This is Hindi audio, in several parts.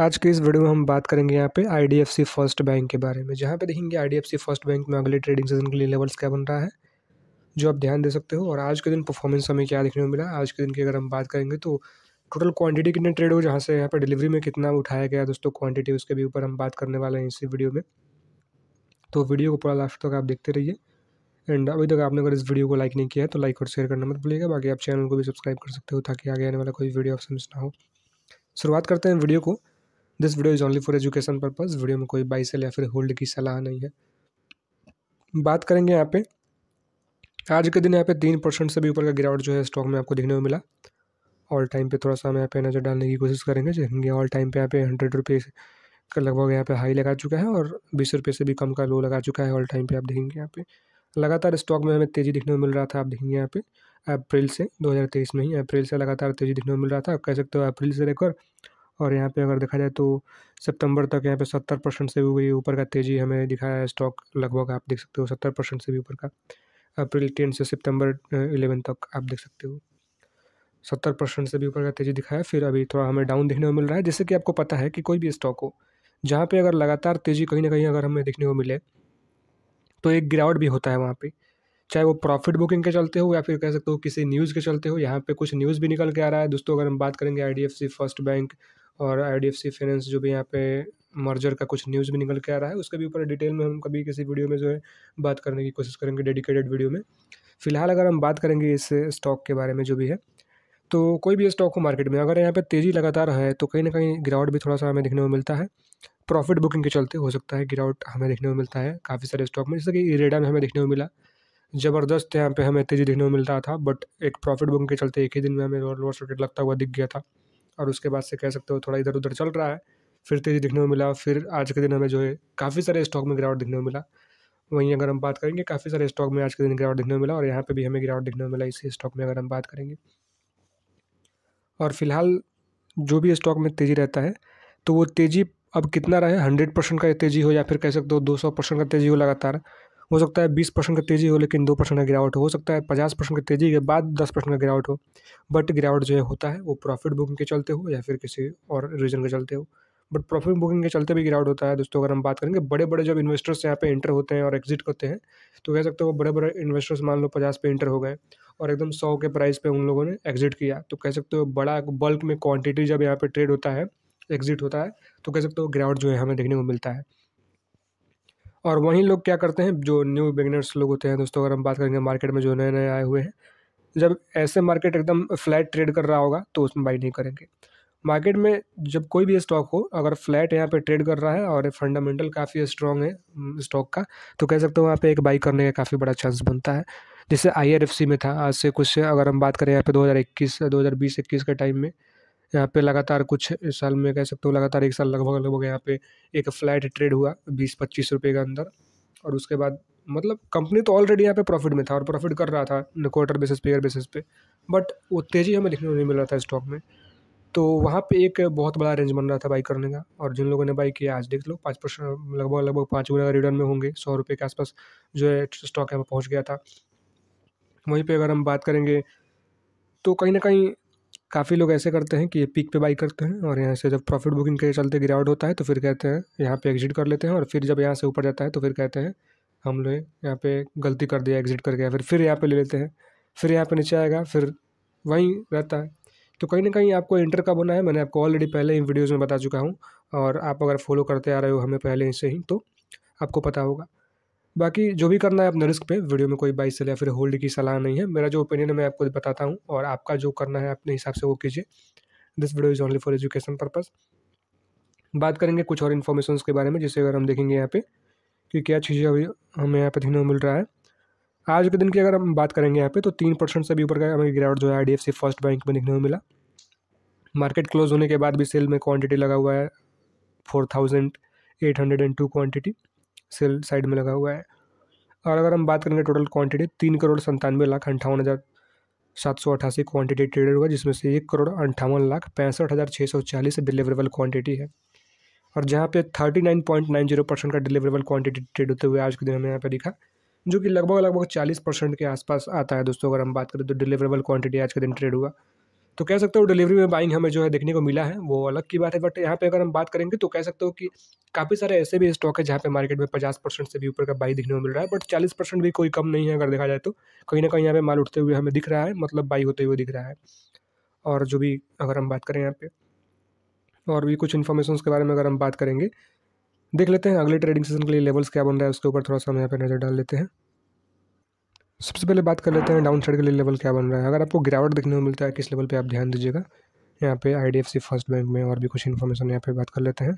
आज के इस वीडियो में हम बात करेंगे यहाँ पे सी फर्स्ट बैंक के बारे में जहाँ पे देखेंगे सी फर्स्ट बैंक में अगले ट्रेडिंग सीजन के लिए लेवल्स क्या बन रहा है जो आप ध्यान दे सकते हो और आज के दिन परफॉर्मेंस हमें क्या देखने को मिला आज के दिन की अगर हम बात करेंगे तो टोटल क्वांटिटी कितने ट्रेड हो जहाँ से यहाँ पर डिलीवरी में कितना उठाया गया दोस्तों क्वान्टिटी उसके भी ऊपर हम बात करने वाले हैं इसी वीडियो में तो वीडियो को पूरा लास्ट तक आप देखते रहिए एंड अभी तक आपने अगर इस वीडियो को लाइक नहीं किया है तो लाइक और शेयर करना मत भूलिएगा बाकी आप चैनल को भी सब्सक्राइब कर सकते हो ताकि आगे आने वाला कोई वीडियो ऑप्शन ना हो शुरुआत करते हैं वीडियो को this video is only for education purpose video में कोई बाई सेल या फिर होल्ड की सलाह नहीं है बात करेंगे यहाँ पे आज के दिन यहाँ पे तीन परसेंट से भी ऊपर का गिरावट जो है स्टॉक में आपको देखने को मिला ऑल टाइम पे थोड़ा सा हम यहाँ पे नज़र डालने की कोशिश करेंगे देखेंगे ऑल टाइम पे यहाँ पे हंड्रेड रुपीज़ का लगभग यहाँ पे हाई लगा चुका है और बीस रुपये से भी कम का लो लगा चुका है ऑल टाइम पे आप देखेंगे यहाँ पे लगातार स्टॉक में हमें तेज़ी देखने को मिल रहा था आप देखेंगे यहाँ पे अप्रैल से दो में ही अप्रैल से लगातार तेज़ी देखने को मिल रहा था कह सकते हो अप्रैल से लेकर और यहाँ पे अगर देखा जाए तो सितंबर तक यहाँ पे सत्तर परसेंट से भी ऊपर का तेज़ी हमें दिखाया है स्टॉक लगभग आप देख सकते हो सत्तर परसेंट से भी ऊपर का अप्रैल टेन से सितंबर इलेवन तक आप देख सकते हो सत्तर परसेंट से भी ऊपर का तेज़ी दिखाया फिर अभी थोड़ा हमें डाउन देखने को मिल रहा है जैसे कि आपको पता है कि कोई भी स्टॉक हो जहाँ पर अगर लगातार तेज़ी कहीं ना कहीं अगर हमें देखने को मिले तो एक गिरावट भी होता है वहाँ पर चाहे वो प्रॉफिट बुकिंग के चलते हो या फिर कह सकते हो किसी न्यूज़ के चलते हो यहाँ पे कुछ न्यूज़ भी निकल के आ रहा है दोस्तों अगर हम बात करेंगे आई फर्स्ट बैंक और I D F C finance जो भी यहाँ पे मर्जर का कुछ न्यूज़ भी निकल के आ रहा है उसके भी ऊपर डिटेल में हम कभी किसी वीडियो में जो है बात करने की कोशिश करेंगे डेडिकेटेड वीडियो में फ़िलहाल अगर हम बात करेंगे इस स्टॉक के बारे में जो भी है तो कोई भी स्टॉक हो मार्केट में अगर यहाँ पर तेज़ी लगातार है तो कहीं ना कहीं गिरावट भी थोड़ा सा हमें देखने को मिलता है प्रॉफिट बुकिंग के चलते हो सकता है गिरावट हमें देखने को मिलता है काफ़ी सारे स्टॉक में जैसे कि रेडा में हमें देखने को मिला ज़बरदस्त यहाँ पे हमें तेज़ी देखने को मिलता रहा था बट एक प्रॉफिट बुकिंग के चलते एक ही दिन में हमें लोअर सर्किट लगता हुआ दिख गया था और उसके बाद से कह सकते हो थोड़ा इधर उधर चल रहा है फिर तेजी दिखने में मिला फिर आज के दिन हमें जो है काफ़ी सारे स्टॉक में गिरावट दिखने में मिला वहीं अगर हम बात करेंगे काफ़ी सारे स्टॉक में आज के दिन गिरावट दिखने में मिला और यहाँ पर भी हमें गिरावट दिखने में मिला इसी स्टॉक में अगर हम बात करेंगे और फिलहाल जो भी स्टॉक में तेज़ी रहता है तो वो तेज़ी अब कितना रहे हंड्रेड परसेंट का तेज़ी हो या फिर कह सकते हो दो सौ परसेंट का तेज़ी हो लगातार हो सकता है बीस परसेंट का तेज़ी हो लेकिन दो परसेंट का गिरावट हो सकता है पचास परसेंट की तेज़ी के बाद दस परसेंट का गिरावट हो बट गिरावट जो है होता है वो प्रॉफिट बुकिंग के चलते हो या फिर किसी और रीज़न के चलते हो बट प्रॉफिट बुकिंग के चलते भी गिरावट होता है दोस्तों अगर हम बात करेंगे बड़े बड़े जब इन्वेस्टर्स यहाँ पे एंटर होते हैं और एग्जिट करते हैं तो कह सकते हो बड़े बड़े इन्वेस्टर्स मान लो पचास पे एंटर हो गए और एकदम सौ के प्राइस पे उन लोगों ने एग्जिट किया तो कह सकते हो बड़ा बल्क में क्वांटिटी जब यहाँ पे ट्रेड होता है एग्जिट होता है तो कह सकते हो गिरावट जो है हमें देखने को मिलता है और वहीं लोग क्या करते हैं जो न्यू बिगनर्स लोग होते हैं दोस्तों अगर हम बात करेंगे मार्केट में जो नए नए आए हुए हैं जब ऐसे मार्केट एकदम फ्लैट ट्रेड कर रहा होगा तो उसमें बाई नहीं करेंगे मार्केट में जब कोई भी स्टॉक हो अगर फ्लैट यहाँ पे ट्रेड कर रहा है और फंडामेंटल काफ़ी स्ट्रॉन्ग है स्टॉक का तो कह सकते हो वहाँ पे एक बाई करने का काफ़ी बड़ा चांस बनता है जैसे आई में था आज से कुछ अगर हम बात करें यहाँ पे 2021 2020 21 के टाइम में यहाँ पे लगातार कुछ साल में कह सकते हो लगातार एक साल लगभग लगभग यहाँ पे एक फ्लैट ट्रेड हुआ बीस पच्चीस रुपये के अंदर और उसके बाद मतलब कंपनी तो ऑलरेडी यहाँ पे प्रॉफिट में था और प्रॉफिट कर रहा था क्वार्टर बेसिस पे ईयर बेसिस पे बट वो तेज़ी हमें देखने को नहीं मिल रहा था स्टॉक में तो वहाँ पे एक बहुत बड़ा रेंज बन रहा था बाई करने का और जिन लोगों ने बाई किया आज देख लो पाँच परसेंट लगभग लगभग पाँच गुना रिटर्न में होंगे सौ रुपये के आसपास जो है स्टॉक यहाँ पर पहुँच गया था वहीं पर अगर हम बात करेंगे तो कहीं ना कहीं काफ़ी लोग ऐसे करते हैं कि ये पीक पे बाई करते हैं और यहाँ से जब प्रॉफिट बुकिंग के चलते गिरावट होता है तो फिर कहते हैं यहाँ पे एग्जिट कर लेते हैं और फिर जब यहाँ से ऊपर जाता है तो फिर कहते हैं हम लोग यहाँ पे गलती कर दिया एग्जिट करके गया फिर फिर यहाँ पे ले लेते हैं फिर यहाँ पे नीचे आएगा फिर वहीं रहता है तो कहीं ना कहीं आपको इंटर कब होना है मैंने आपको ऑलरेडी पहले इन वीडियोज़ में बता चुका हूँ और आप अगर फॉलो करते आ रहे हो हमें पहले से ही तो आपको पता होगा बाकी जो भी करना है अपने रिस्क पे वीडियो में कोई बाई सेल या फिर होल्ड की सलाह नहीं है मेरा जो ओपिनियन है मैं आपको बताता हूँ और आपका जो करना है अपने हिसाब से वो कीजिए this video is only for education purpose बात करेंगे कुछ और इन्फॉर्मेशन के बारे में जिसे अगर हम देखेंगे यहाँ पे कि क्या चीज़ें अभी हमें यहाँ पे देखने को मिल रहा है आज के दिन की अगर हम बात करेंगे यहाँ पे तो तीन परसेंट से भी ऊपर का हमें गिरावट जो है आई फर्स्ट बैंक में देखने को मिला मार्केट क्लोज होने के बाद भी सेल में क्वांटिटी लगा हुआ है four thousand eight hundred and two quantity sell side में लगा हुआ है और अगर हम बात करेंगे टोटल क्वांटिटी तीन करोड़ संतानवे लाख अंठावन हज़ार सात सौ अठासी क्वान्टिटी ट्रेडेड हुआ जिसमें से एक करोड़ अंठावन लाख पैंसठ हज़ार छः सौ चालीस डिलीवरेबल क्वान्टिटी है और जहाँ पे thirty nine point nine zero percent का डिलीवरेबल क्वान्टिटी ट्रेड होते हुए आज के दिन हमें यहाँ पर दिखा जो कि लगभग लगभग चालीस परसेंट के आसपास आता है दोस्तों अगर हम बात करें तो डिलीवरेबल क्वान्टिटी आज के दिन ट्रेड हुआ तो कह सकते हो डिलीवरी में बाइंग हमें जो है देखने को मिला है वो अलग की बात है बट यहाँ पे अगर हम बात करेंगे तो कह सकते हो कि काफ़ी सारे ऐसे भी स्टॉक है जहाँ पे मार्केट में पचास परसेंट से भी ऊपर का बाई देखने को मिल रहा है बट चालीस परसेंट भी कोई कम नहीं है अगर देखा जाए तो कहीं ना कहीं यहाँ पर माल उठते हुए हमें दिख रहा है मतलब बाई होते हुए दिख रहा है और जो भी अगर हम बात करें यहाँ पे और भी कुछ इन्फॉर्मेशन के बारे में अगर हम बात करेंगे देख लेते हैं अगले ट्रेडिंग सेशन के लिए लेवल्स क्या बन रहा है उसके ऊपर थोड़ा सा हम यहाँ पर नज़र डाल लेते हैं सबसे पहले बात कर लेते हैं डाउन साइड के लिए लेवल क्या बन रहा है अगर आपको गिरावट देखने को मिलता है किस लेवल पे आप ध्यान दीजिएगा यहाँ पे आईडीएफसी फर्स्ट बैंक में और भी कुछ इन्फॉर्मेशन यहाँ पे बात कर लेते हैं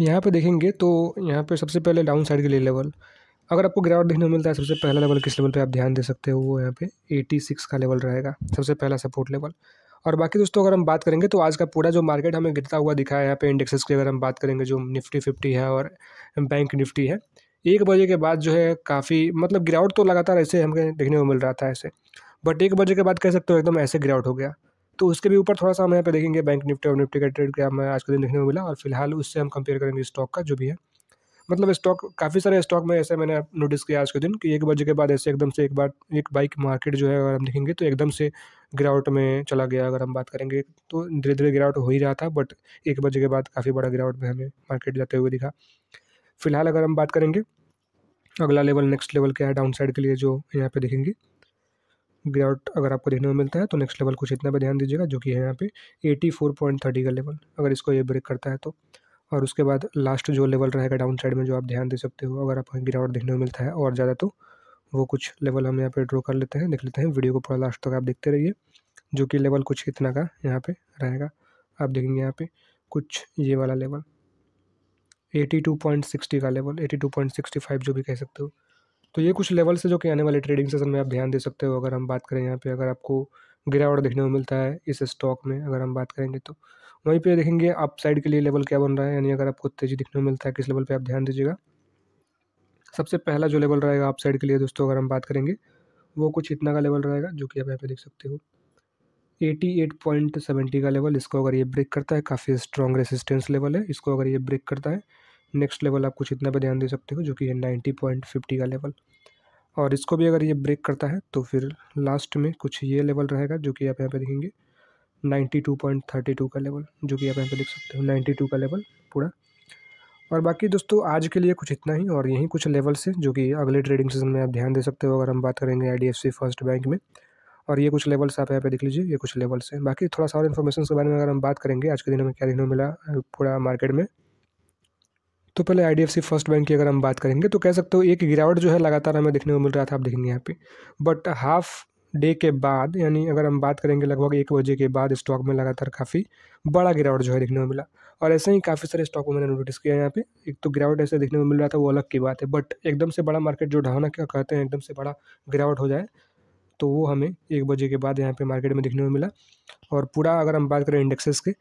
यहाँ पे देखेंगे तो यहाँ पे सबसे पहले डाउन साइड के लिए लेवल अगर आपको गिरावट देखने को मिलता है सबसे पहला लेवल किस लेवल पर आप ध्यान दे सकते हो वो यहाँ पे एटी सिक्स का लेवल रहेगा सबसे पहला सपोर्ट लेवल और बाकी दोस्तों अगर हम बात करेंगे तो आज का पूरा जो मार्केट हमें गिरता हुआ दिखा है यहाँ पे इंडेक्सेस की अगर हम बात करेंगे जो निफ्टी फिफ्टी है और बैंक निफ्टी है एक बजे के बाद जो है काफ़ी मतलब गिरावट तो लगातार ऐसे हमें देखने को मिल रहा था ऐसे बट एक बजे के बाद कह सकते हो एकदम ऐसे गिरावट हो गया तो उसके भी ऊपर थोड़ा सा हम यहाँ पे देखेंगे बैंक निफ्टी और निफ्टी का ट्रेड क्या हमें आज के दिन देखने को मिला और फिलहाल उससे हम कंपेयर करेंगे स्टॉक का जो भी है मतलब स्टॉक काफ़ी सारे स्टॉक में ऐसे मैंने नोटिस किया आज के दिन कि एक बजे के बाद ऐसे एकदम से एक बार एक बाइक मार्केट जो है अगर हम देखेंगे तो एकदम से गिरावट में चला गया अगर हम बात करेंगे तो धीरे धीरे गिरावट हो ही रहा था बट एक बजे के बाद काफ़ी बड़ा गिरावट में हमें मार्केट जाते हुए दिखा फिलहाल अगर हम बात करेंगे अगला लेवल नेक्स्ट लेवल क्या है डाउन साइड के लिए जो यहाँ पे देखेंगे ग्रेआउट अगर आपको देखने को मिलता है तो नेक्स्ट लेवल कुछ इतना पर ध्यान दीजिएगा जो कि है यहाँ पे थर्टी का लेवल अगर इसको ये ब्रेक करता है तो और उसके बाद लास्ट जो लेवल रहेगा डाउन साइड में जो आप ध्यान दे सकते हो अगर आपको ग्राउट देखने को मिलता है और ज़्यादा तो वो कुछ लेवल हम यहाँ पर ड्रॉ कर लेते हैं देख लेते हैं वीडियो को पूरा लास्ट तक आप देखते रहिए जो कि लेवल कुछ इतना का यहाँ पर रहेगा आप देखेंगे यहाँ पर कुछ ये वाला level eighty two point sixty का level eighty two point sixty five जो भी कह सकते हो तो ये कुछ लेवल्स है जो कि आने वाले ट्रेडिंग सेशन में आप ध्यान दे सकते हो अगर हम बात करें यहाँ पे अगर आपको गिरावट देखने को मिलता है इस स्टॉक में अगर हम बात करेंगे तो वहीं पे देखेंगे आप साइड के लिए लेवल क्या बन रहा है यानी अगर आपको तेज़ी देखने को मिलता है किस लेवल पर आप ध्यान दीजिएगा सबसे पहला जो लेवल रहेगा आप साइड के लिए दोस्तों अगर हम बात करेंगे वो कुछ इतना का लेवल रहेगा जो कि आप यहाँ पे देख सकते हो 88.70 का लेवल इसको अगर ये ब्रेक करता है काफ़ी स्ट्रॉन्ग रेसिस्टेंस लेवल है इसको अगर ये ब्रेक करता है नेक्स्ट लेवल आप कुछ इतना पे ध्यान दे सकते हो जो कि है फिफ्टी का लेवल और इसको भी अगर ये ब्रेक करता है तो फिर लास्ट में कुछ ये लेवल रहेगा जो कि आप यहाँ पर देखेंगे टू का लेवल जो कि आप यहाँ पर देख सकते हो टू का लेवल पूरा और बाकी दोस्तों आज के लिए कुछ इतना ही और यहीं कुछ लेवल्स हैं जो कि अगले ट्रेडिंग सीजन में आप ध्यान दे सकते हो अगर हम बात करेंगे आई फर्स्ट बैंक में और ये कुछ लेवल्स आप यहाँ पे देख लीजिए ये कुछ लेवल्स हैं बाकी थोड़ा सा और इन्फॉर्मेशन के बारे में अगर हम बात करेंगे आज के दिनों में क्या देखने मिला पूरा मार्केट में तो पहले आई फर्स्ट बैंक की अगर हम बात करेंगे तो कह सकते हो एक गिरावट जो है लगातार हमें देखने को मिल रहा था आप देखेंगे यहाँ पे बट हाफ डे के बाद यानी अगर हम बात करेंगे लगभग एक बजे के बाद स्टॉक में लगातार काफ़ी बड़ा गिरावट जो है देखने को मिला और ऐसे ही काफ़ी सारे स्टॉक को मैंने नोटिस किया यहाँ पे एक तो गिरावट ऐसे देखने को मिल रहा था वो अलग की बात है बट एकदम से बड़ा मार्केट जो ढावना क्या कहते हैं एकदम से बड़ा गिरावट हो जाए तो वो हमें एक बजे के बाद यहाँ पे मार्केट में देखने को मिला और पूरा अगर हम बात करें इंडेक्सेस के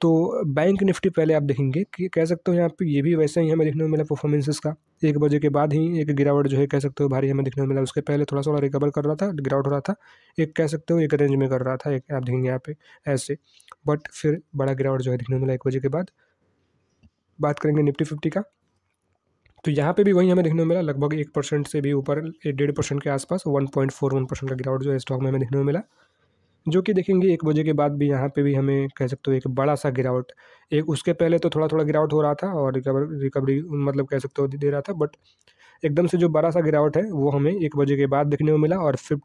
तो बैंक निफ्टी पहले आप देखेंगे कि कह सकते हो यहाँ पे ये भी वैसा ही हमें देखने को मिला परफॉर्मेंसेस का एक बजे के बाद ही एक गिरावट जो है कह सकते हो भारी हमें देखने को मिला उसके पहले थोड़ा थोड़ा रिकवर कर रहा था गिरावट हो रहा था एक कह सकते हो एक रेंज में कर रहा था एक आप देखेंगे यहाँ पे ऐसे बट फिर बड़ा गिरावट जो है देखने को मिला एक बजे के बाद बात करेंगे निफ्टी फिफ्टी का तो यहाँ पे भी वही हमें देखने को मिला लगभग एक परसेंट से भी ऊपर डेढ़ परसेंट के आसपास one point four one percent का गिरावट जो है स्टॉक में हमें देखने को मिला जो कि देखेंगे एक बजे के बाद भी यहाँ पे भी हमें कह सकते हो एक बड़ा सा गिरावट एक उसके पहले तो थोड़ा थोड़ा गिरावट हो रहा था और रिकवर रिकवरी मतलब कह सकते हो दे रहा था बट एकदम से जो बड़ा सा गिरावट है वो हमें एक बजे के बाद देखने को मिला और फिफ्ट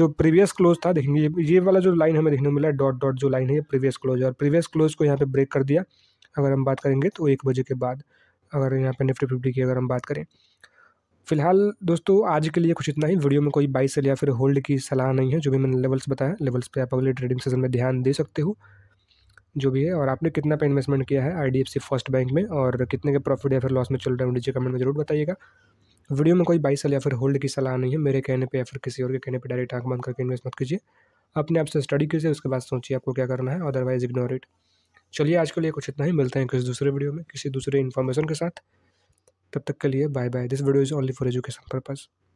जो प्रीवियस क्लोज था देखेंगे ये वाला जो लाइन हमें देखने को मिला डॉट डॉट जो लाइन है प्रीवियस क्लोज और प्रीवियस क्लोज को यहाँ पर ब्रेक कर दिया अगर हम बात करेंगे तो एक बजे के बाद अगर यहाँ पे निफ्टी फिफ्टी की अगर हम बात करें फिलहाल दोस्तों आज के लिए कुछ इतना ही वीडियो में कोई बाई सेल या फिर होल्ड की सलाह नहीं है जो भी मैंने लेवल्स बताया लेवल्स पे आप अगले ट्रेडिंग सेशन में ध्यान दे सकते हो जो भी है और आपने कितना पे इन्वेस्टमेंट किया है आई फर्स्ट बैंक में और कितने के प्रॉफिट या फिर लॉस में चल रहा है नीचे कमेंट में जरूर बताइएगा वीडियो में कोई बाई सेल या फिर होल्ड की सलाह नहीं है मेरे कहने पर या फिर किसी और के कहने पर डायरेक्ट आंख बंद करके इन्वेस्टमेंट कीजिए अपने आप से स्टडी कीजिए उसके बाद सोचिए आपको क्या करना है अदरवाइज इग्नोर इट चलिए आज के लिए कुछ इतना ही मिलते हैं किसी दूसरे वीडियो में किसी दूसरे इन्फॉर्मेशन के साथ तब तक के लिए bye bye this video is only for education purpose